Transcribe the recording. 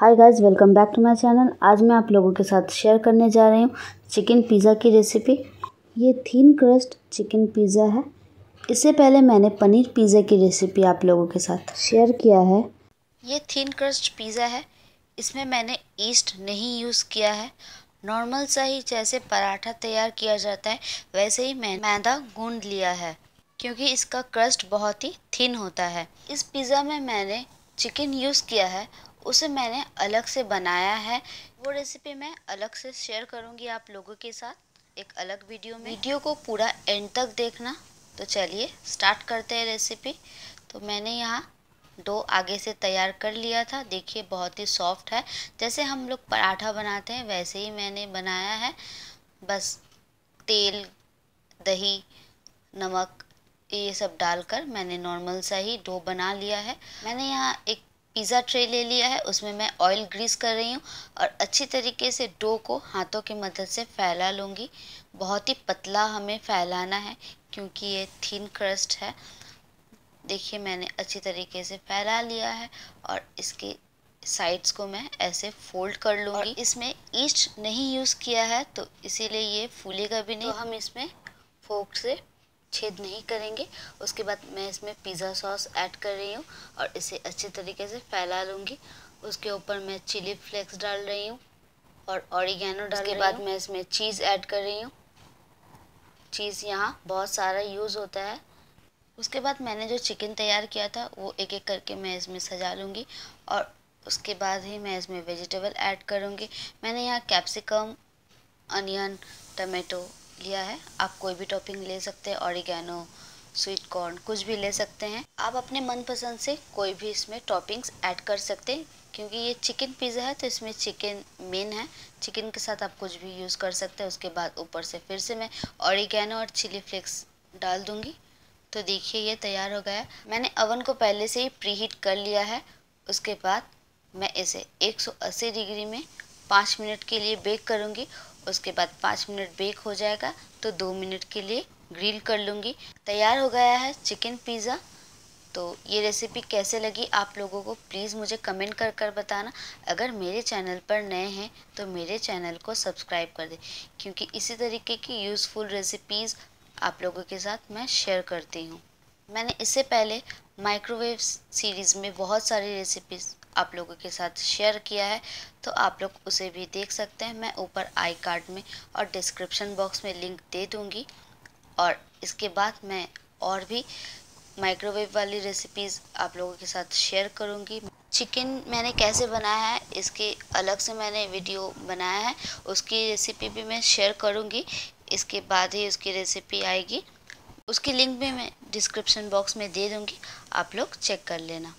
hi guys welcome back to my channel आज मैं आप लोगों के साथ शेयर करने जा रही हूँ चिकन पिज़्ज़ा की रेसिपी ये थीन क्रस्ट चिकन पिज़्ज़ा है इससे पहले मैंने पनीर पिज़्ज़ा की रेसिपी आप लोगों के साथ शेयर किया है ये थीन क्रस्ट पिज़्ज़ा है इसमें मैंने ईस्ट नहीं यूज़ किया है नॉर्मल सा ही जैसे पराठा तैयार किया जाता है वैसे ही मैं मैदा गूंद लिया है क्योंकि इसका क्रस्ट बहुत ही थिन होता है इस पिज़्ज़ा में मैंने चिकन यूज़ किया है उसे मैंने अलग से बनाया है वो रेसिपी मैं अलग से शेयर करूँगी आप लोगों के साथ एक अलग वीडियो में वीडियो को पूरा एंड तक देखना तो चलिए स्टार्ट करते हैं रेसिपी तो मैंने यहाँ डो आगे से तैयार कर लिया था देखिए बहुत ही सॉफ्ट है जैसे हम लोग पराठा बनाते हैं वैसे ही मैंने बनाया है बस तेल दही नमक ये सब डालकर मैंने नॉर्मल सा ही डो बना लिया है मैंने यहाँ एक पिज़्ज़ा ट्रे ले लिया है उसमें मैं ऑयल ग्रीस कर रही हूँ और अच्छी तरीके से डो को हाथों की मदद से फैला लूँगी बहुत ही पतला हमें फैलाना है क्योंकि ये थीन क्रस्ट है देखिए मैंने अच्छी तरीके से फैला लिया है और इसके साइड्स को मैं ऐसे फोल्ड कर लूँगी इसमें ईस्ट नहीं यूज़ किया है तो इसीलिए ये फूलेगा भी नहीं तो हम इसमें फोक से छेद नहीं करेंगे उसके बाद मैं इसमें पिज़्ज़ा सॉस ऐड कर रही हूँ और इसे अच्छे तरीके से फैला लूँगी उसके ऊपर मैं चिली फ्लेक्स डाल रही हूँ और ऑरिगेनो डाल के बाद मैं इसमें चीज़ ऐड कर रही हूँ चीज़ यहाँ बहुत सारा यूज़ होता है उसके बाद मैंने जो चिकन तैयार किया था वो एक एक करके मैं इसमें सजा लूँगी और उसके बाद ही मैं इसमें वेजिटेबल ऐड करूँगी मैंने यहाँ कैप्सिकम अनियन टमेटो लिया है आप कोई भी टॉपिंग ले सकते हैं ऑरिगेनो स्वीट कॉर्न कुछ भी ले सकते हैं आप अपने मनपसंद से कोई भी इसमें टॉपिंग्स ऐड कर सकते हैं क्योंकि ये चिकन पिज़्ज़ा है तो इसमें चिकन मेन है चिकन के साथ आप कुछ भी यूज़ कर सकते हैं उसके बाद ऊपर से फिर से मैं ऑरिगेनो और चिली फ्लेक्स डाल दूँगी तो देखिए ये तैयार हो गया मैंने अवन को पहले से ही प्री हीट कर लिया है उसके बाद मैं इसे 180 डिग्री में पाँच मिनट के लिए बेक करूँगी उसके बाद पाँच मिनट बेक हो जाएगा तो दो मिनट के लिए ग्रिल कर लूँगी तैयार हो गया है चिकन पिज़्ज़ा तो ये रेसिपी कैसे लगी आप लोगों को प्लीज़ मुझे कमेंट कर कर बताना अगर मेरे चैनल पर नए हैं तो मेरे चैनल को सब्सक्राइब कर दें क्योंकि इसी तरीके की यूज़फुल रेसिपीज़ आप लोगों के साथ मैं शेयर करती हूँ मैंने इससे पहले माइक्रोवेव सीरीज़ में बहुत सारी रेसिपीज़ आप लोगों के साथ शेयर किया है तो आप लोग उसे भी देख सकते हैं मैं ऊपर आई कार्ड में और डिस्क्रिप्शन बॉक्स में लिंक दे दूँगी और इसके बाद मैं और भी माइक्रोवेव वाली रेसिपीज़ आप लोगों के साथ शेयर करूँगी चिकन मैंने कैसे बनाया है इसके अलग से मैंने वीडियो बनाया है उसकी रेसिपी भी मैं शेयर करूँगी इसके बाद ही उसकी रेसिपी आएगी उसकी लिंक भी मैं डिस्क्रिप्शन बॉक्स में दे दूँगी आप लोग चेक कर लेना